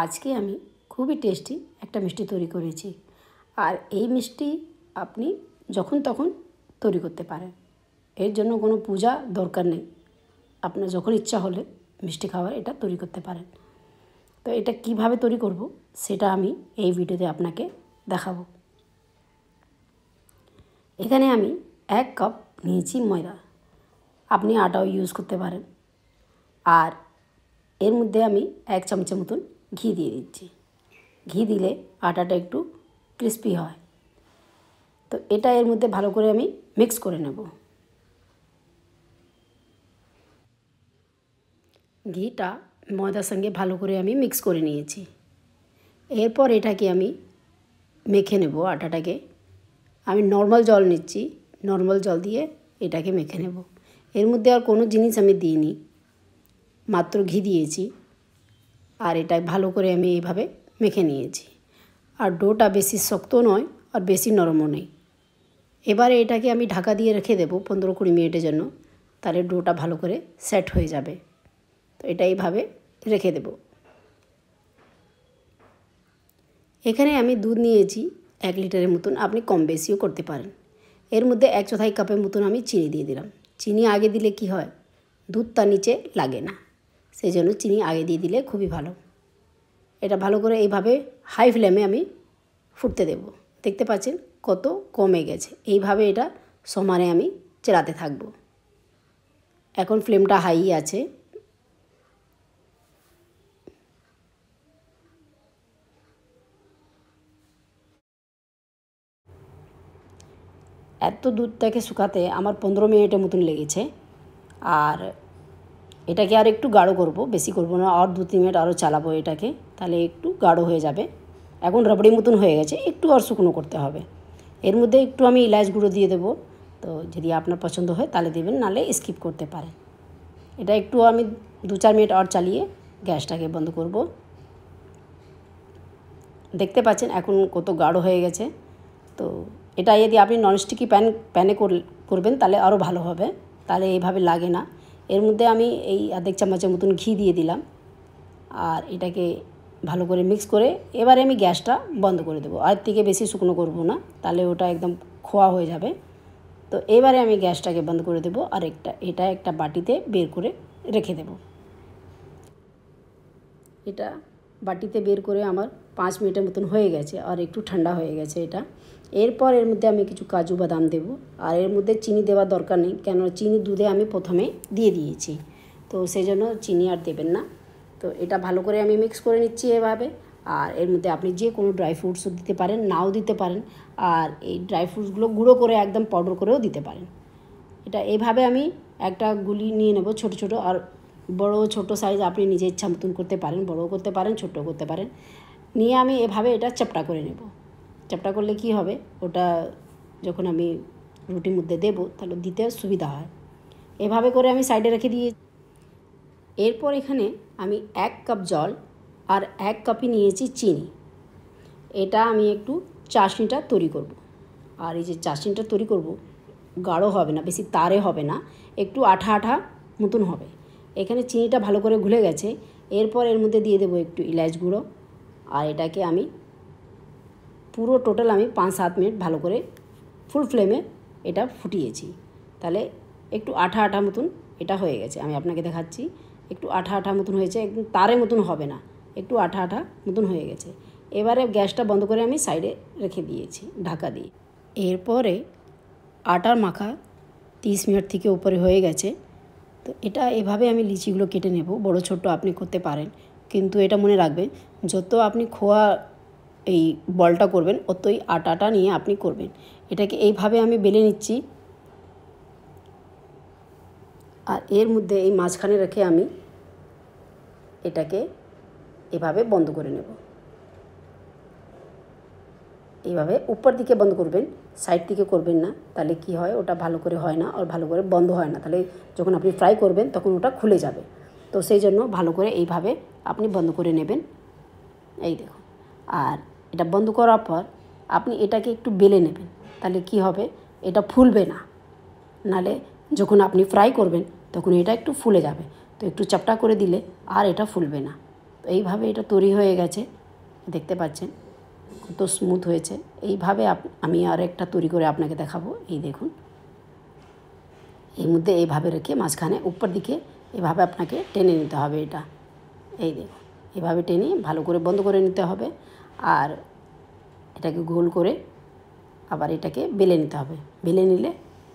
আজকে আমি খুবই টেস্টি একটা মিষ্টি তৈরি করেছি আর এই মিষ্টি আপনি যখন তখন তৈরি করতে পারেন এর জন্য কোনো পূজা দরকার নেই আপনার যখন ইচ্ছা হলে মিষ্টি খাওয়ার এটা তৈরি করতে পারেন তো এটা কিভাবে তৈরি করব সেটা আমি এই ভিডিওতে আপনাকে দেখাবো এখানে আমি এক কাপ নিয়েছি ময়দা আপনি আটাও ইউজ করতে পারেন আর এর মধ্যে আমি এক চামচের মতন ঘি দিয়ে দিচ্ছি ঘি দিলে আটাটা একটু ক্রিস্পি হয় তো এটা এর মধ্যে ভালো করে আমি মিক্স করে নেব ঘিটা ময়দার সঙ্গে ভালো করে আমি মিক্স করে নিয়েছি এরপর এটাকে আমি মেখে নেব আটাটাকে আমি নর্মাল জল নিচ্ছি নর্মাল জল দিয়ে এটাকে মেখে নেব এর মধ্যে আর কোনো জিনিস আমি দিইনি মাত্র ঘি দিয়েছি আর এটা ভালো করে আমি এইভাবে মেখে নিয়েছি আর ডোটা বেশি শক্ত নয় আর বেশি নরমও নেই এবারে এটাকে আমি ঢাকা দিয়ে রেখে দেবো পনেরো কুড়ি মিনিটের জন্য তাহলে ডোটা ভালো করে সেট হয়ে যাবে তো এটা এইভাবে রেখে দেব এখানে আমি দুধ নিয়েছি এক লিটারের মতন আপনি কম বেশিও করতে পারেন এর মধ্যে এক চোথাই কাপের মতন আমি চিনি দিয়ে দিলাম চিনি আগে দিলে কি হয় দুধ তার নিচে লাগে না সেই জন্য চিনি আগে দিয়ে দিলে খুবই ভালো এটা ভালো করে এইভাবে হাই ফ্লেমে আমি ফুটতে দেব দেখতে পাচ্ছেন কত কমে গেছে এইভাবে এটা সমানে আমি চেরাতে থাকব এখন ফ্লেমটা হাই আছে এত দুধটাকে শুকাতে আমার পনেরো মিনিটের মতন লেগেছে আর এটাকে আর একটু গাঢ় করব বেশি করব না আর দু তিন মিনিট আরও চালাবো এটাকে তাহলে একটু গাঢ় হয়ে যাবে এখন রাবড়ি মতন হয়ে গেছে একটু আর শুকনো করতে হবে এর মধ্যে একটু আমি ইলাচ গুঁড়ো দিয়ে দেবো তো যদি আপনার পছন্দ হয় তাহলে দেবেন নাহলে স্কিপ করতে পারেন এটা একটু আমি দু চার মিনিট আর চালিয়ে গ্যাসটাকে বন্ধ করব দেখতে পাচ্ছেন এখন কত গাঢ় হয়ে গেছে তো এটা যদি আপনি ননস্টিকি প্যান প্যানে করবেন তাহলে আরও ভালো হবে তাহলে এইভাবে লাগে না এর মধ্যে আমি এই আধেক চামচের মতন ঘি দিয়ে দিলাম আর এটাকে ভালো করে মিক্স করে এবারে আমি গ্যাসটা বন্ধ করে দেবো আর থেকে বেশি শুকনো করব না তাহলে ওটা একদম খোয়া হয়ে যাবে তো এবারে আমি গ্যাসটাকে বন্ধ করে দেবো আর একটা এটা একটা বাটিতে বের করে রেখে দেব এটা বাটিতে বের করে আমার পাঁচ মিনিটের মতন হয়ে গেছে আর একটু ঠান্ডা হয়ে গেছে এটা এরপর এর মধ্যে আমি কিছু কাজু বাদাম দেব আর এর মধ্যে চিনি দেওয়া দরকার নেই কেন চিনি দুধে আমি প্রথমে দিয়ে দিয়েছি তো সেই জন্য চিনি আর দেবেন না তো এটা ভালো করে আমি মিক্স করে নিচ্ছি এভাবে আর এর মধ্যে আপনি যে কোনো ড্রাই ফ্রুটসও দিতে পারেন নাও দিতে পারেন আর এই ড্রাই ফ্রুটসগুলো গুঁড়ো করে একদম পাউডার করেও দিতে পারেন এটা এভাবে আমি একটা গুলি নিয়ে নেব ছোট ছোট আর বড় ছোট সাইজ আপনি নিজের ইচ্ছা মতন করতে পারেন বড়ও করতে পারেন ছোট করতে পারেন নিয়ে আমি এভাবে এটা চ্যাপটা করে নেব চ্যাপটা করলে কি হবে ওটা যখন আমি রুটির মধ্যে দেব তাহলে দিতে সুবিধা হয় এভাবে করে আমি সাইডে রেখে দিয়ে এরপর এখানে আমি এক কাপ জল আর এক কাপই নিয়েছি চিনি এটা আমি একটু চাশনিটা তৈরি করব। আর এই যে চাশনিটা তৈরি করব গাঢ় হবে না বেশি তারে হবে না একটু আঠা আঠা মতন হবে এখানে চিনিটা ভালো করে ঘুলে গেছে এরপর এর মধ্যে দিয়ে দেবো একটু ইলাচ গুঁড়ো আর এটাকে আমি পুরো টোটাল আমি পাঁচ সাত মিনিট ভালো করে ফুল ফ্লেমে এটা ফুটিয়েছি তাহলে একটু আঠা আঠা মতন এটা হয়ে গেছে আমি আপনাকে দেখাচ্ছি একটু আঠা আঠা মতন হয়েছে একদম তারে মতন হবে না একটু আঠা আঠা মতন হয়ে গেছে এবারে গ্যাসটা বন্ধ করে আমি সাইডে রেখে দিয়েছি ঢাকা দিয়ে এরপরে আটার মাখা তিরিশ মিনিট থেকে উপরে হয়ে গেছে তো এটা এভাবে আমি লিচিগুলো কেটে নেব বড় ছোট আপনি করতে পারেন কিন্তু এটা মনে রাখবেন যত আপনি খোয়া এই বলটা করবেন অতই আটাটা নিয়ে আপনি করবেন এটাকে এইভাবে আমি বেলে নিচ্ছি আর এর মধ্যে এই মাঝখানে রেখে আমি এটাকে এভাবে বন্ধ করে নেব এইভাবে উপর দিকে বন্ধ করবেন সাইড থেকে করবেন না তাহলে কি হয় ওটা ভালো করে হয় না আর ভালো করে বন্ধ হয় না তাহলে যখন আপনি ফ্রাই করবেন তখন ওটা খুলে যাবে তো সেই জন্য ভালো করে এইভাবে আপনি বন্ধ করে নেবেন এই দেখুন আর এটা বন্ধ করার পর আপনি এটাকে একটু বেলে নেবেন তাহলে কি হবে এটা ফুলবে না নালে যখন আপনি ফ্রাই করবেন তখন এটা একটু ফুলে যাবে তো একটু চাপটা করে দিলে আর এটা ফুলবে না তো এইভাবে এটা তৈরি হয়ে গেছে দেখতে পাচ্ছেন কত স্মুথ হয়েছে এইভাবে আমি আর একটা তৈরি করে আপনাকে দেখাবো এই দেখুন এই মধ্যে এইভাবে রেখে মাঝখানে উপর দিকে এভাবে আপনাকে টেনে নিতে হবে এটা এই দেখুন এভাবে টেনে ভালো করে বন্ধ করে নিতে হবে আর এটাকে গোল করে আবার এটাকে বেলে নিতে হবে বেলে নিলে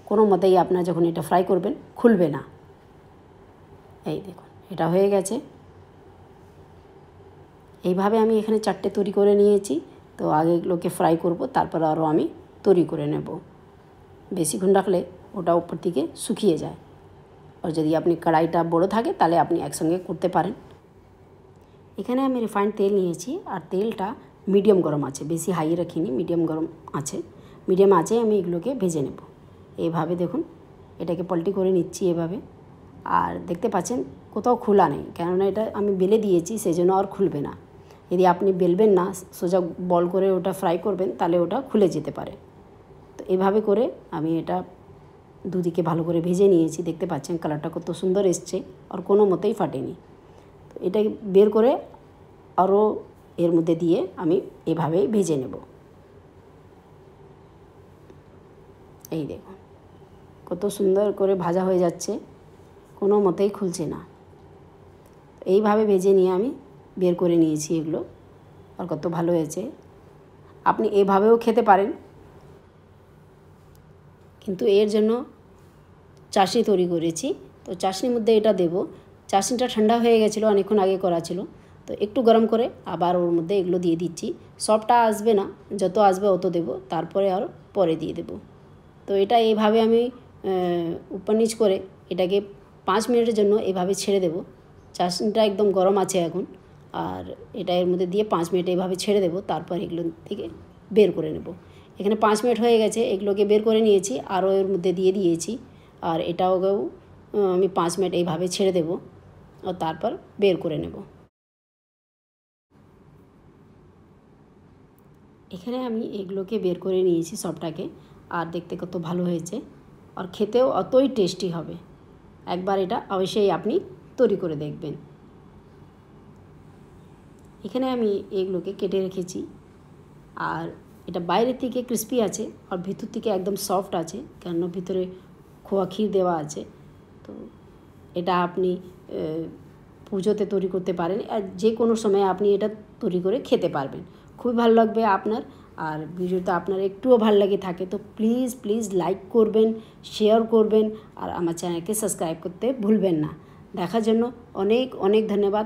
কোনো মতেই আপনার যখন এটা ফ্রাই করবেন খুলবে না এই দেখুন এটা হয়ে গেছে এইভাবে আমি এখানে চারটে তৈরি করে নিয়েছি তো আগে এগুলোকে ফ্রাই করব তারপর আরও আমি তৈরি করে নেব বেশিক্ষণ রাখলে ওটা ওপর দিকে শুকিয়ে যায় আর যদি আপনি কড়াইটা বড় থাকে তাহলে আপনি একসঙ্গে করতে পারেন এখানে আমি রিফাইন্ড তেল নিয়েছি আর তেলটা মিডিয়াম গরম আছে বেশি হাই রাখিনি মিডিয়াম গরম আছে মিডিয়াম আছে আমি এগুলোকে ভেজে নেব এইভাবে দেখুন এটাকে পল্টি করে নিচ্ছি এভাবে আর দেখতে পাচ্ছেন কোথাও খোলা নেই কেননা এটা আমি বেলে দিয়েছি সেজন্য আর খুলবে না যদি আপনি বেলবেন না সোজা বল করে ওটা ফ্রাই করবেন তাহলে ওটা খুলে যেতে পারে তো এভাবে করে আমি এটা দুদিকে ভালো করে ভেজে নিয়েছি দেখতে পাচ্ছেন কালারটা কত সুন্দর এসছে আর কোনো মতেই ফাটেনি তো এটা বের করে আরও এর মধ্যে দিয়ে আমি এভাবেই ভেজে নেব এই দেখুন কত সুন্দর করে ভাজা হয়ে যাচ্ছে কোনো মতেই খুলছে না এইভাবে ভেজে নিয়ে আমি বের করে নিয়েছি এগুলো আর কত ভালো হয়েছে আপনি এভাবেও খেতে পারেন কিন্তু এর জন্য চাষনি তৈরি করেছি তো চাশনির মধ্যে এটা দেব চাশনিটা ঠান্ডা হয়ে গেছিলো অনেকক্ষণ আগে করা ছিল তো একটু গরম করে আবার ওর মধ্যে এগুলো দিয়ে দিচ্ছি সবটা আসবে না যত আসবে অত দেব তারপরে আর পরে দিয়ে দেব তো এটা এইভাবে আমি উপর নিচ করে এটাকে পাঁচ মিনিটের জন্য এভাবে ছেড়ে দেব চাশনিটা একদম গরম আছে এখন আর এটা এর মধ্যে দিয়ে পাঁচ মিনিট এইভাবে ছেড়ে দেবো তারপর এগুলো থেকে বের করে নেব এখানে পাঁচ মিনিট হয়ে গেছে এগুলোকে বের করে নিয়েছি আরও এর মধ্যে দিয়ে দিয়েছি আর এটাও আমি পাঁচ মিনিট এইভাবে ছেড়ে দেব আর তারপর বের করে নেব এখানে আমি এগুলোকে বের করে নিয়েছি সবটাকে আর দেখতে কত ভালো হয়েছে আর খেতেও অতই টেস্টি হবে একবার এটা অবশ্যই আপনি তৈরি করে দেখবেন এখানে আমি এগুলোকে কেটে রেখেছি আর এটা বাইরের থেকে ক্রিস্পি আছে আর ভিতর থেকে একদম সফট আছে কেন ভিতরে খোয়া ক্ষীর দেওয়া আছে তো এটা আপনি পুজোতে তৈরি করতে পারেন আর যে কোনো সময় আপনি এটা তৈরি করে খেতে পারবেন খুবই ভালো লাগবে আপনার আর ভিডিওটা আপনার একটুও ভালো লাগে থাকে তো প্লিজ প্লিজ লাইক করবেন শেয়ার করবেন আর আমার চ্যানেলকে সাবস্ক্রাইব করতে ভুলবেন না দেখার জন্য অনেক অনেক ধন্যবাদ